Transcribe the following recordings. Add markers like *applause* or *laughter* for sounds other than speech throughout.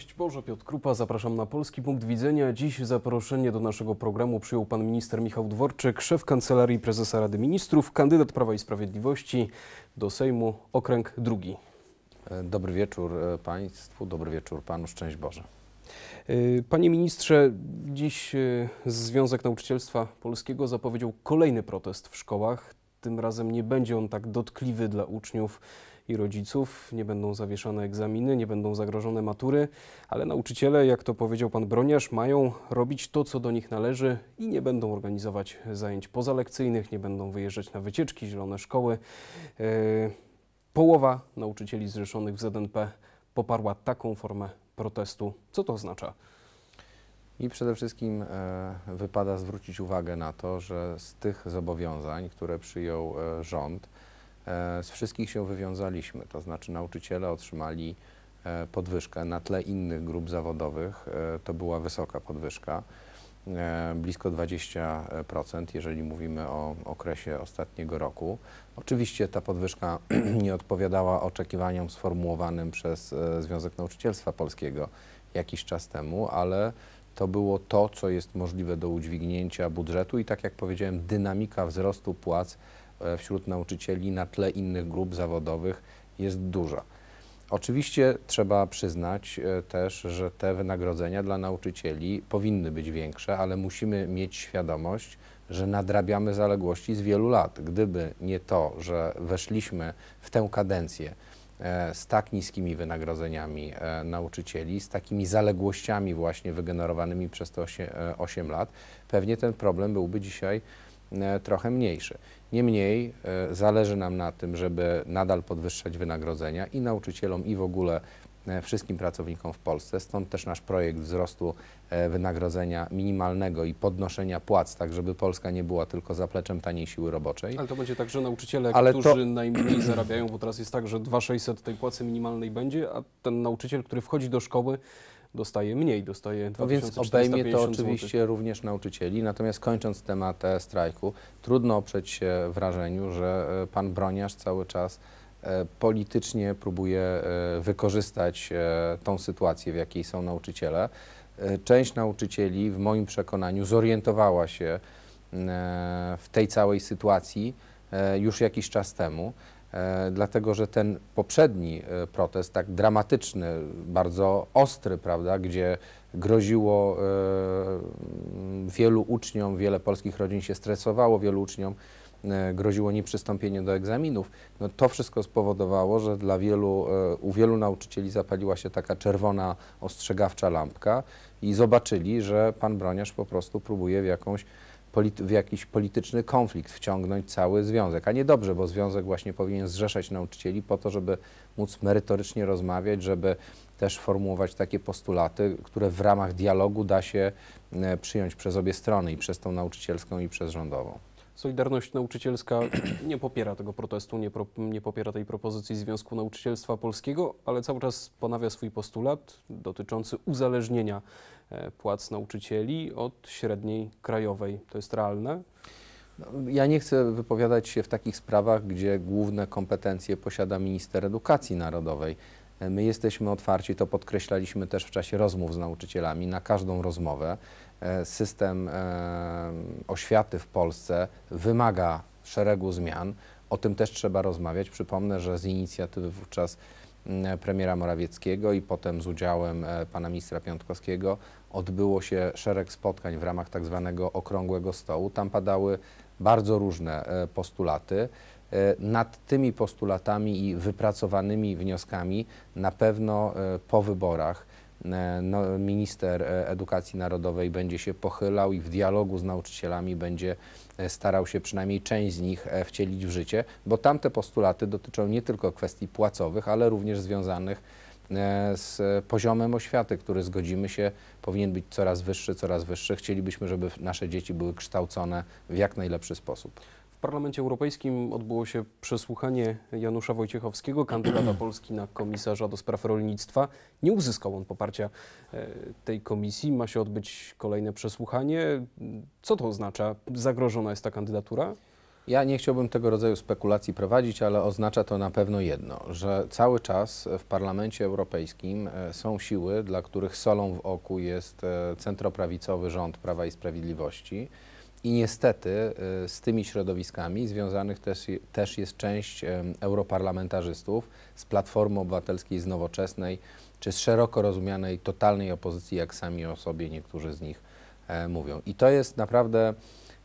Szczęść Boże, Piotr Krupa, zapraszam na Polski Punkt Widzenia. Dziś zaproszenie do naszego programu przyjął pan minister Michał Dworczyk, szef Kancelarii Prezesa Rady Ministrów, kandydat Prawa i Sprawiedliwości do Sejmu, okręg drugi. E, dobry wieczór e, państwu, dobry wieczór panu, szczęść Boże. E, panie ministrze, dziś Związek Nauczycielstwa Polskiego zapowiedział kolejny protest w szkołach. Tym razem nie będzie on tak dotkliwy dla uczniów i rodziców, nie będą zawieszone egzaminy, nie będą zagrożone matury, ale nauczyciele, jak to powiedział pan Broniarz, mają robić to, co do nich należy i nie będą organizować zajęć pozalekcyjnych, nie będą wyjeżdżać na wycieczki, zielone szkoły. E, połowa nauczycieli zrzeszonych w ZNP poparła taką formę protestu. Co to oznacza? I przede wszystkim e, wypada zwrócić uwagę na to, że z tych zobowiązań, które przyjął e, rząd, E, z wszystkich się wywiązaliśmy, to znaczy nauczyciele otrzymali e, podwyżkę na tle innych grup zawodowych. E, to była wysoka podwyżka, blisko 20%, jeżeli mówimy o okresie ostatniego roku. Oczywiście ta podwyżka *clears throat* nie odpowiadała oczekiwaniom sformułowanym przez Związek Nauczycielstwa Polskiego jakiś czas temu, ale to było to, co jest możliwe do udźwignięcia budżetu i tak jak powiedziałem, dynamika wzrostu płac E, wśród nauczycieli na tle innych grup zawodowych jest duża. Oczywiście trzeba przyznać e, też, że te wynagrodzenia dla nauczycieli powinny być większe, ale musimy mieć świadomość, że nadrabiamy zaległości z wielu lat. Gdyby nie to, że weszliśmy w tę kadencję e, z tak niskimi wynagrodzeniami nauczycieli, z takimi zaległościami właśnie wygenerowanymi przez te 8 lat, pewnie ten problem byłby dzisiaj E, trochę mniejszy. Niemniej e, zależy nam na tym, żeby nadal podwyższać wynagrodzenia i nauczycielom, i w ogóle e, wszystkim pracownikom w Polsce. Stąd też nasz projekt wzrostu wynagrodzenia minimalnego i podnoszenia płac, tak żeby Polska nie była tylko zapleczem taniej siły roboczej. Ale to będzie tak, że nauczyciele, Ale którzy to... najmniej *clears throat* zarabiają, bo teraz jest tak, że 2600 tej płacy minimalnej będzie, a ten nauczyciel, który wchodzi do szkoły, dostaje mniej, dostaje 2450 no Więc obejmie to oczywiście złotych. również nauczycieli. Natomiast kończąc temat e, strajku, trudno oprzeć się wrażeniu, że e, pan Broniarz cały czas e, politycznie próbuje wykorzystać tą sytuację, w jakiej są nauczyciele. Część nauczycieli, w moim przekonaniu, zorientowała się w tej całej sytuacji już jakiś czas temu. E, dlatego że ten poprzedni e, protest, tak dramatyczny, bardzo ostry, prawda, gdzie groziło e, wielu uczniom, wiele polskich rodzin się stresowało, wielu uczniom groziło nieprzystąpienie do egzaminów. No to wszystko spowodowało, że dla wielu, u wielu nauczycieli zapaliła się taka czerwona ostrzegawcza lampka i zobaczyli, że pan Broniarz po prostu próbuje w jakąś w jakiś polityczny konflikt wciągnąć cały związek. A niedobrze, bo związek właśnie powinien zrzeszać nauczycieli po to, żeby móc merytorycznie rozmawiać, żeby też formułować takie postulaty, które w ramach dialogu da się e, przyjąć przez obie strony i przez tą nauczycielską i przez rządową. Solidarność Nauczycielska *clears throat* nie popiera tego protestu, nie, pro, nie, popiera tej propozycji Związku Nauczycielstwa Polskiego, ale cały czas ponawia swój postulat dotyczący uzależnienia e, płac nauczycieli od średniej krajowej. To jest realne? No, ja nie chcę wypowiadać się w takich sprawach, gdzie główne kompetencje posiada minister edukacji narodowej. E, my jesteśmy otwarci, to podkreślaliśmy też w czasie rozmów z nauczycielami, na każdą rozmowę. E, system e, oświaty w Polsce wymaga szeregu zmian. O tym też trzeba rozmawiać. Przypomnę, że z inicjatywy wówczas mm, e, premiera Morawieckiego i potem z udziałem pana ministra Piątkowskiego odbyło się szereg spotkań w ramach tak zwanego okrągłego stołu. Tam padały bardzo różne postulaty. Nad tymi postulatami i wypracowanymi wnioskami na pewno po wyborach E, no, minister e, edukacji narodowej będzie się pochylał i w dialogu z nauczycielami będzie e, starał się przynajmniej część z nich wcielić w życie, bo tamte postulaty dotyczą nie tylko kwestii płacowych, ale również związanych z poziomem oświaty, który zgodzimy się powinien być coraz wyższy, coraz wyższy. Chcielibyśmy, żeby nasze dzieci były kształcone w jak najlepszy sposób. W Parlamencie Europejskim odbyło się przesłuchanie Janusza Wojciechowskiego, kandydata *clears throat* Polski na komisarza do spraw rolnictwa. Nie uzyskał on poparcia e, tej komisji. Ma się odbyć kolejne przesłuchanie. Co to oznacza? Zagrożona jest ta kandydatura? Ja nie chciałbym tego rodzaju spekulacji prowadzić, ale oznacza to na pewno jedno, że cały czas w Parlamencie Europejskim e, są siły, dla których solą w oku jest e, centroprawicowy rząd Prawa i Sprawiedliwości i niestety y, z tymi środowiskami związanych też, też jest część y, europarlamentarzystów z Platformy Obywatelskiej, z Nowoczesnej, czy z szeroko rozumianej totalnej opozycji, jak sami o sobie niektórzy z nich e, mówią. I to jest naprawdę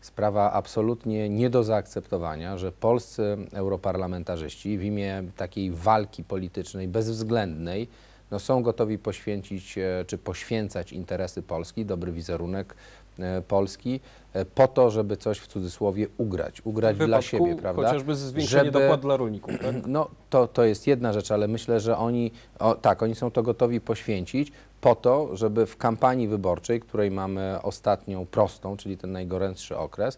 sprawa absolutnie nie do zaakceptowania, że polscy europarlamentarzyści w imię takiej walki politycznej bezwzględnej no są gotowi poświęcić e, czy poświęcać interesy Polski, dobry wizerunek E, Polski e, po to, żeby coś w cudzysłowie ugrać, ugrać dla siebie, prawda? Chociażby zwiększenie żeby, dopłat dla rolników, tak? No to, to jest jedna rzecz, ale myślę, że oni, o, tak, oni są to gotowi poświęcić po to, żeby w kampanii wyborczej, której mamy ostatnią prostą, czyli ten najgorętszy okres,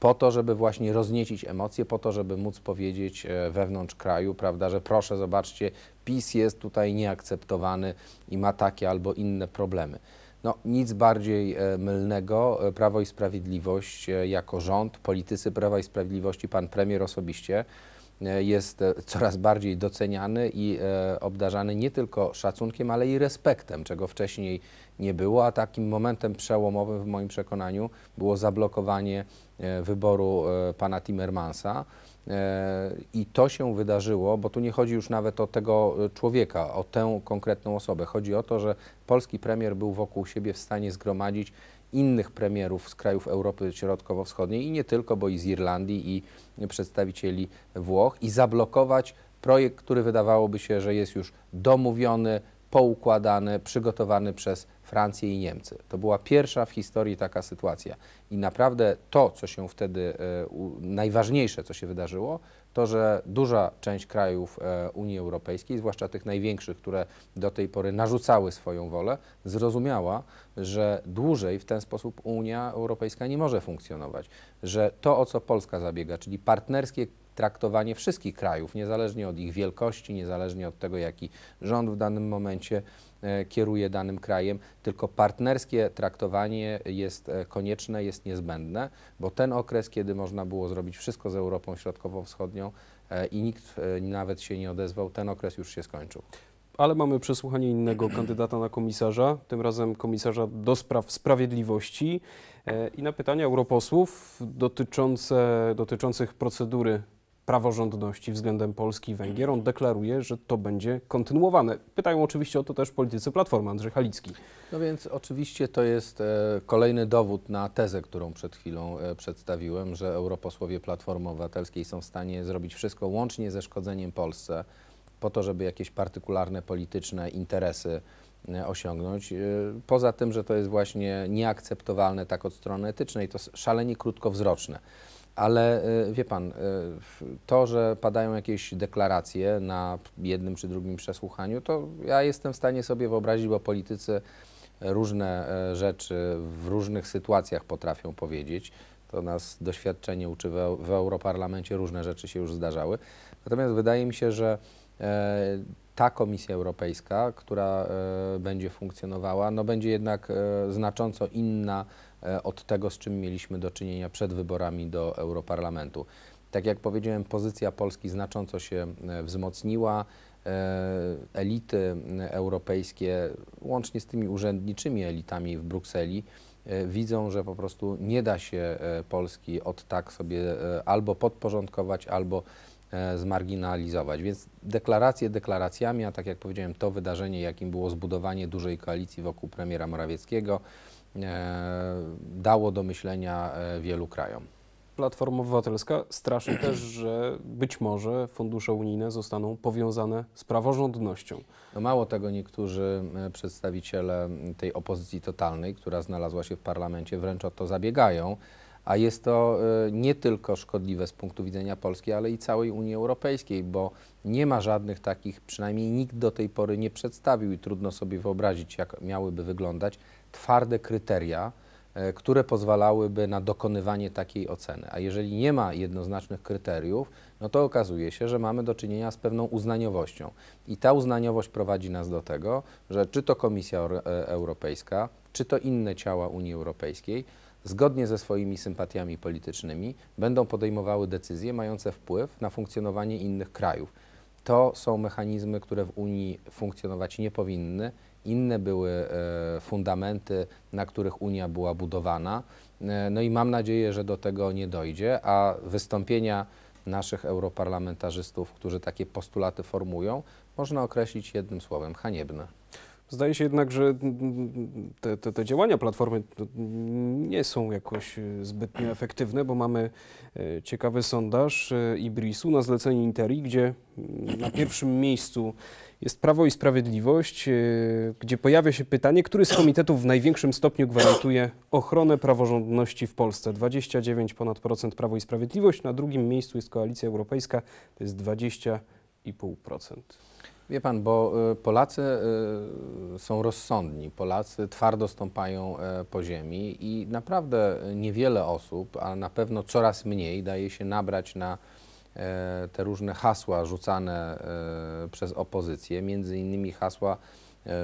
po to, żeby właśnie rozniecić emocje, po to, żeby móc powiedzieć e, wewnątrz kraju, prawda, że proszę, zobaczcie, PiS jest tutaj nieakceptowany i ma takie albo inne problemy. No, nic bardziej e, mylnego. E, Prawo i Sprawiedliwość e, jako rząd, politycy Prawa i Sprawiedliwości, pan premier osobiście jest coraz bardziej doceniany i obdarzany nie tylko szacunkiem, ale i respektem, czego wcześniej nie było, a takim momentem przełomowym w moim przekonaniu było zablokowanie e, wyboru e, pana Timmermansa. E, I to się wydarzyło, bo tu nie chodzi już nawet o tego człowieka, o tę konkretną osobę. Chodzi o to, że polski premier był wokół siebie w stanie zgromadzić innych premierów z krajów Europy Środkowo-Wschodniej i nie tylko, bo i z Irlandii, i przedstawicieli Włoch, i zablokować projekt, który wydawałoby się, że jest już domówiony, poukładany, przygotowany przez Francję i Niemcy. To była pierwsza w historii taka sytuacja. I naprawdę to, co się wtedy, e, najważniejsze, co się wydarzyło, to, że duża część krajów e, Unii Europejskiej, zwłaszcza tych największych, które do tej pory narzucały swoją wolę, zrozumiała, że dłużej w ten sposób Unia Europejska nie może funkcjonować. Że to, o co Polska zabiega, czyli partnerskie traktowanie wszystkich krajów, niezależnie od ich wielkości, niezależnie od tego, jaki rząd w danym momencie E, kieruje danym krajem, tylko partnerskie traktowanie jest e, konieczne, jest niezbędne, bo ten okres, kiedy można było zrobić wszystko z Europą Środkowo-Wschodnią e, i nikt nawet się nie odezwał, ten okres już się skończył ale mamy przesłuchanie innego kandydata na komisarza, tym razem komisarza do spraw sprawiedliwości i na pytania europosłów dotyczące, dotyczących procedury praworządności względem Polski i Węgier. On deklaruje, że to będzie kontynuowane. Pytają oczywiście o to też politycy Platformy, Andrzej Halicki. No więc oczywiście to jest e, kolejny dowód na tezę, którą przed chwilą e, przedstawiłem, że europosłowie Platformy Obywatelskiej są w stanie zrobić wszystko łącznie ze szkodzeniem Polsce po to, żeby jakieś partykularne polityczne interesy e, osiągnąć. Poza tym, że to jest właśnie nieakceptowalne tak od strony etycznej, to szalenie krótkowzroczne. Ale y, wie pan, y, to, że padają jakieś deklaracje na jednym czy drugim przesłuchaniu, to ja jestem w stanie sobie wyobrazić, bo politycy różne y, rzeczy w różnych sytuacjach potrafią powiedzieć. To nas doświadczenie uczy w, Europarlamencie, różne rzeczy się już zdarzały. Natomiast wydaje mi się, że ta Komisja Europejska, która będzie funkcjonowała, no będzie jednak znacząco inna E, od tego, z czym mieliśmy do czynienia przed wyborami do Europarlamentu. Tak jak powiedziałem, pozycja Polski znacząco się e, wzmocniła. E, elity europejskie, łącznie z tymi urzędniczymi elitami w Brukseli, widzą, że po prostu nie da się Polski od tak sobie albo podporządkować, albo zmarginalizować. Więc deklaracje deklaracjami, a tak jak powiedziałem, to wydarzenie, jakim było zbudowanie dużej koalicji wokół premiera Morawieckiego, E, dało do myślenia e, wielu krajom. Platforma Obywatelska straszy *clears throat* też, że być może fundusze unijne zostaną powiązane z praworządnością. No mało tego, niektórzy e, przedstawiciele tej opozycji totalnej, która znalazła się w parlamencie, wręcz o to zabiegają a jest to y, nie tylko szkodliwe z punktu widzenia Polski, ale i całej Unii Europejskiej, bo nie ma żadnych takich, przynajmniej nikt do tej pory nie przedstawił i trudno sobie wyobrazić, jak miałyby wyglądać twarde kryteria, y, które pozwalałyby na dokonywanie takiej oceny. A jeżeli nie ma jednoznacznych kryteriów, no to okazuje się, że mamy do czynienia z pewną uznaniowością. I ta uznaniowość prowadzi nas do tego, że czy to Komisja e, Europejska, czy to inne ciała Unii Europejskiej, zgodnie ze swoimi sympatiami politycznymi będą podejmowały decyzje mające wpływ na funkcjonowanie innych krajów. To są mechanizmy, które w Unii funkcjonować nie powinny. Inne były e, fundamenty, na których Unia była budowana. E, no i mam nadzieję, że do tego nie dojdzie, a wystąpienia naszych europarlamentarzystów, którzy takie postulaty formują, można określić jednym słowem haniebne. Zdaje się jednak, że te, te, te, działania Platformy nie są jakoś e, zbytnio mm. efektywne, bo mamy e, ciekawy sondaż e, Ibrisu na zlecenie Interi, gdzie mm, na pierwszym miejscu jest Prawo i Sprawiedliwość, gdzie pojawia się pytanie, który z komitetów w największym stopniu gwarantuje ochronę praworządności w Polsce. 29 ponad procent Prawo i Sprawiedliwość, na drugim miejscu jest Koalicja Europejska, to jest 20,5%. Wie pan, bo y, Polacy y, są rozsądni, Polacy twardo stąpają e, po ziemi i naprawdę niewiele osób, a na pewno coraz mniej daje się nabrać na e, te różne hasła rzucane e, przez opozycję, między innymi hasła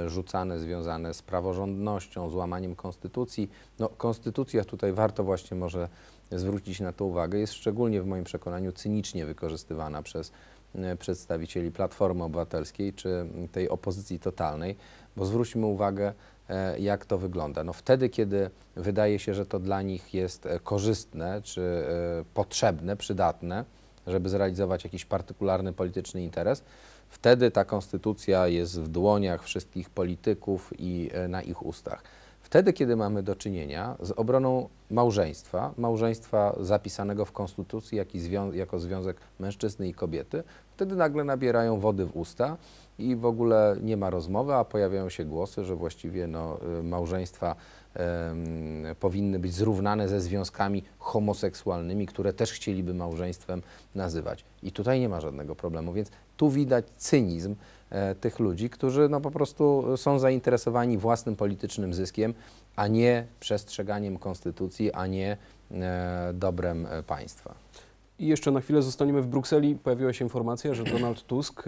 rzucane związane z praworządnością, złamaniem konstytucji. No, konstytucja tutaj warto właśnie może zwrócić na to uwagę, jest szczególnie w moim przekonaniu cynicznie wykorzystywana przez e, przedstawicieli Platformy Obywatelskiej czy tej opozycji totalnej, bo zwróćmy uwagę, e, jak to wygląda. No wtedy, kiedy wydaje się, że to dla nich jest e, korzystne czy potrzebne, przydatne, żeby zrealizować jakiś partykularny polityczny interes, wtedy ta konstytucja jest w dłoniach wszystkich polityków i na ich ustach. Wtedy, kiedy mamy do czynienia z obroną małżeństwa, małżeństwa zapisanego w Konstytucji jak zwią jako związek mężczyzny i kobiety, wtedy nagle nabierają wody w usta i w ogóle nie ma rozmowy, a pojawiają się głosy, że właściwie no, y, małżeństwa powinny być zrównane ze związkami homoseksualnymi, które też chcieliby małżeństwem nazywać. I tutaj nie ma żadnego problemu, więc tu widać cynizm E, tych ludzi, którzy no po prostu są zainteresowani własnym politycznym zyskiem, a nie przestrzeganiem konstytucji, a nie e, dobrem e, państwa. I jeszcze na chwilę zostaniemy w Brukseli. Pojawiła się informacja, że Donald Tusk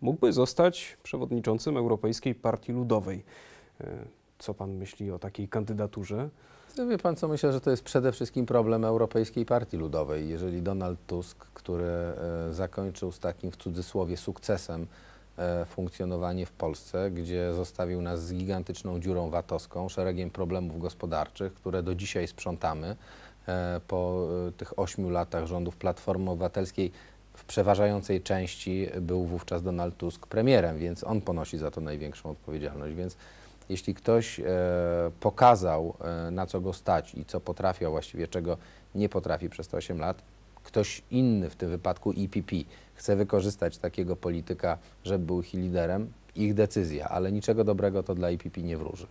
mógłby zostać przewodniczącym Europejskiej Partii Ludowej. Co pan myśli o takiej kandydaturze? No, wie pan co, myślę, że to jest przede wszystkim problem Europejskiej Partii Ludowej. Jeżeli Donald Tusk, który zakończył z takim w cudzysłowie sukcesem E, funkcjonowanie w Polsce, gdzie zostawił nas z gigantyczną dziurą VAT-owską, szeregiem problemów gospodarczych, które do dzisiaj sprzątamy e, po e, tych ośmiu latach rządów Platformy Obywatelskiej w przeważającej części był wówczas Donald Tusk premierem, więc on ponosi za to największą odpowiedzialność. Więc jeśli ktoś pokazał, na co go stać i co potrafi, a właściwie czego nie potrafi przez te 8 lat, ktoś inny, w tym wypadku EPP, chce wykorzystać takiego polityka, żeby był ich liderem, ich decyzja, ale niczego dobrego to dla IPP nie wróży.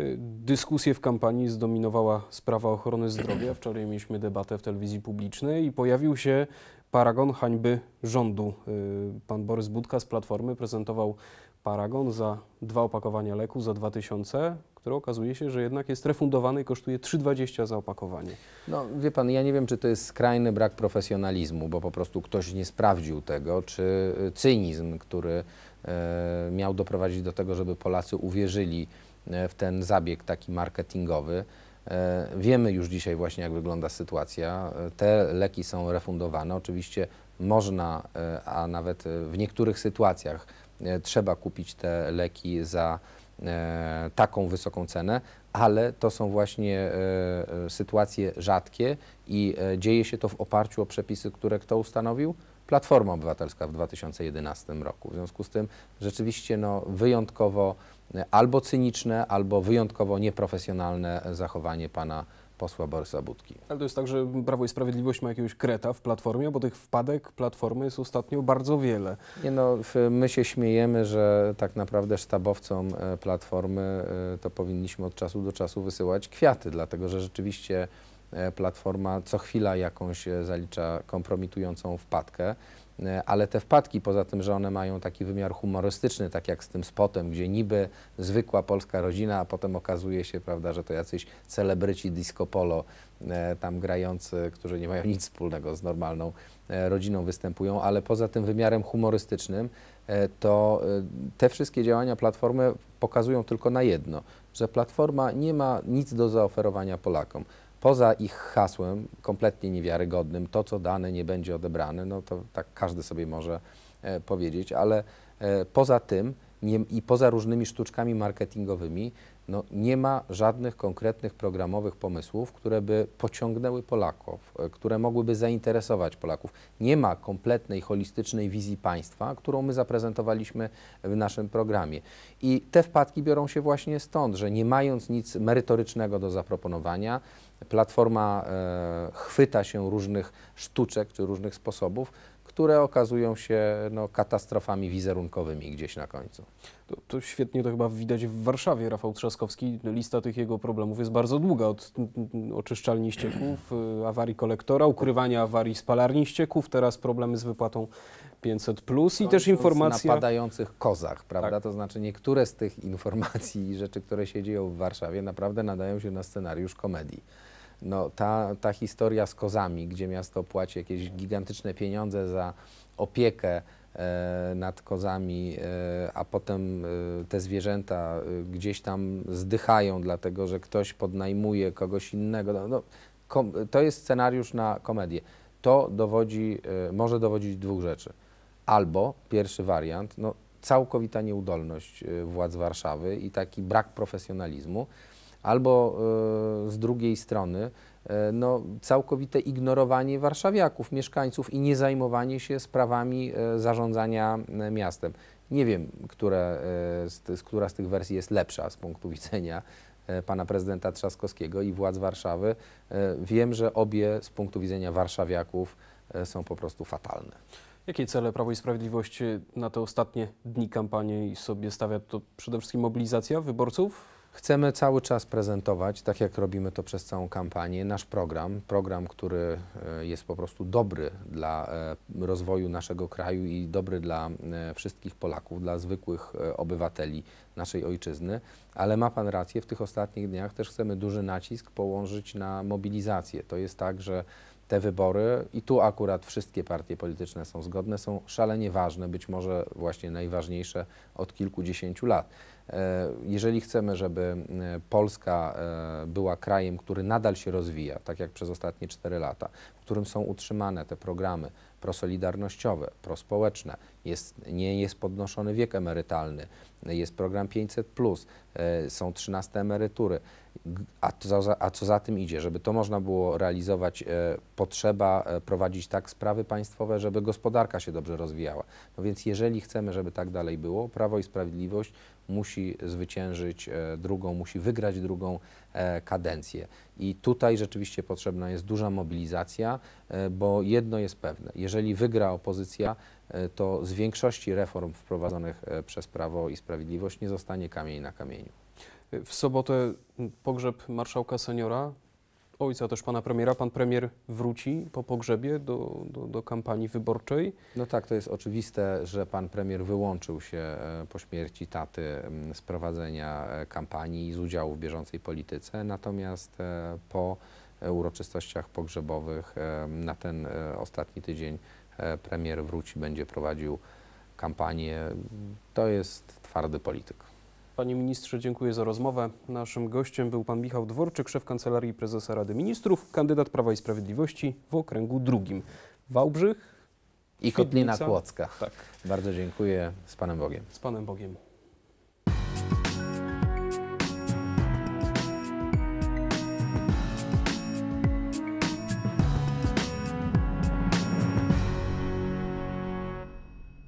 Y, dyskusję w kampanii zdominowała sprawa ochrony zdrowia. *clears throat* Wczoraj mieliśmy debatę w telewizji publicznej i pojawił się paragon hańby rządu. Y, pan Borys Budka z Platformy prezentował paragon za dwa opakowania leku za 2000 które okazuje się, że jednak jest refundowane i kosztuje 3,20 za opakowanie. No wie pan, ja nie wiem, czy to jest skrajny brak profesjonalizmu, bo po prostu ktoś nie sprawdził tego, czy y, cynizm, który e, miał doprowadzić do tego, żeby Polacy uwierzyli e, w ten zabieg taki marketingowy. E, wiemy już dzisiaj właśnie, jak wygląda sytuacja. E, te leki są refundowane. Oczywiście można, e, a nawet w niektórych sytuacjach trzeba kupić te leki za E, taką wysoką cenę, ale to są właśnie e, e, sytuacje rzadkie i dzieje się to w oparciu o przepisy, które kto ustanowił? Platforma Obywatelska w 2011 roku. W związku z tym rzeczywiście no, wyjątkowo albo cyniczne, albo wyjątkowo nieprofesjonalne zachowanie pana posła Borysa Budki. Ale to jest tak, że Prawo i Sprawiedliwość ma jakiegoś kreta w Platformie, bo tych wpadek Platformy jest ostatnio bardzo wiele. Nie no, my się śmiejemy, że tak naprawdę sztabowcom e, Platformy e, to powinniśmy od czasu do czasu wysyłać kwiaty, dlatego że rzeczywiście e, Platforma co chwila jakąś zalicza kompromitującą wpadkę. E, ale te wpadki, poza tym, że one mają taki wymiar humorystyczny, tak jak z tym spotem, gdzie niby zwykła polska rodzina, a potem okazuje się, prawda, że to jacyś celebryci disco polo e, tam grający, którzy nie mają nic wspólnego z normalną e, rodziną występują, ale poza tym wymiarem humorystycznym, to te wszystkie działania Platformy pokazują tylko na jedno, że Platforma nie ma nic do zaoferowania Polakom poza ich hasłem kompletnie niewiarygodnym, to co dane nie będzie odebrane, no to tak każdy sobie może e, powiedzieć, ale e, poza tym nie, i poza różnymi sztuczkami marketingowymi, no nie ma żadnych konkretnych programowych pomysłów, które by pociągnęły Polaków, e, które mogłyby zainteresować Polaków. Nie ma kompletnej, holistycznej wizji państwa, którą my zaprezentowaliśmy w naszym programie. I te wpadki biorą się właśnie stąd, że nie mając nic merytorycznego do zaproponowania, Platforma e, chwyta się różnych sztuczek czy różnych sposobów, które okazują się no, katastrofami wizerunkowymi gdzieś na końcu. To, to, świetnie to chyba widać w Warszawie. Rafał Trzaskowski, lista tych jego problemów jest bardzo długa. Od oczyszczalni ścieków, y, awarii kolektora, ukrywania awarii spalarni ścieków, teraz problemy z wypłatą 500 plus i też informacja... napadających kozach, prawda? Tak. To znaczy niektóre z tych informacji i rzeczy, które się dzieją w Warszawie naprawdę nadają się na scenariusz komedii. No, ta, ta historia z kozami, gdzie miasto płaci jakieś gigantyczne pieniądze za opiekę e, nad kozami, e, a potem e, te zwierzęta e, gdzieś tam zdychają, dlatego że ktoś podnajmuje kogoś innego. No, no, kom, to jest scenariusz na komedię. To dowodzi, e, może dowodzić dwóch rzeczy. Albo pierwszy wariant, no, całkowita nieudolność e, władz Warszawy i taki brak profesjonalizmu albo e, z drugiej strony e, no, całkowite ignorowanie warszawiaków, mieszkańców i niezajmowanie się sprawami e, zarządzania miastem. Nie wiem, które z, która z tych wersji jest lepsza z punktu widzenia pana prezydenta Trzaskowskiego i władz Warszawy. Wiem, że obie z punktu widzenia warszawiaków są po prostu fatalne. Jakie cele Prawo i Sprawiedliwość na te ostatnie dni kampanii sobie stawia? To przede wszystkim mobilizacja wyborców Chcemy cały czas prezentować, tak jak robimy to przez całą kampanię, nasz program, program, który e, jest po prostu dobry dla e, rozwoju naszego kraju i dobry dla e, wszystkich Polaków, dla zwykłych obywateli naszej ojczyzny, ale ma Pan rację, w tych ostatnich dniach też chcemy duży nacisk położyć na mobilizację. To jest tak, że te wybory, i tu akurat wszystkie partie polityczne są zgodne, są szalenie ważne, być może właśnie najważniejsze od kilkudziesięciu lat. E, jeżeli chcemy, żeby e, Polska e, była krajem, który nadal się rozwija, tak jak przez ostatnie cztery lata, w którym są utrzymane te programy, prosolidarnościowe, prospołeczne, jest, nie jest podnoszony wiek emerytalny, jest program 500, e, są 13 emerytury. A, za, a co za tym idzie, żeby to można było realizować, e, potrzeba e, prowadzić tak sprawy państwowe, żeby gospodarka się dobrze rozwijała. No więc jeżeli chcemy, żeby tak dalej było, Prawo i Sprawiedliwość musi zwyciężyć e, drugą, musi wygrać drugą e, kadencję. I tutaj rzeczywiście potrzebna jest duża mobilizacja, e, bo jedno jest pewne: jeżeli wygra opozycja, to z większości reform wprowadzonych przez Prawo i Sprawiedliwość nie zostanie kamień na kamieniu. W sobotę pogrzeb marszałka seniora ojca, też pana premiera. Pan premier wróci po pogrzebie do, do, do, kampanii wyborczej. No tak, to jest oczywiste, że pan premier wyłączył się e, po śmierci taty z prowadzenia e, kampanii i z udziału w bieżącej polityce. Natomiast e, po uroczystościach pogrzebowych na ten ostatni tydzień premier wróci, będzie prowadził kampanię. To jest twardy polityk. Panie ministrze, dziękuję za rozmowę. Naszym gościem był pan Michał Dworczyk, szef Kancelarii Prezesa Rady Ministrów, kandydat Prawa i Sprawiedliwości w okręgu drugim. Wałbrzych i Kotlina Kłodzka. Tak. Bardzo dziękuję. Z Panem Bogiem. Z Panem Bogiem.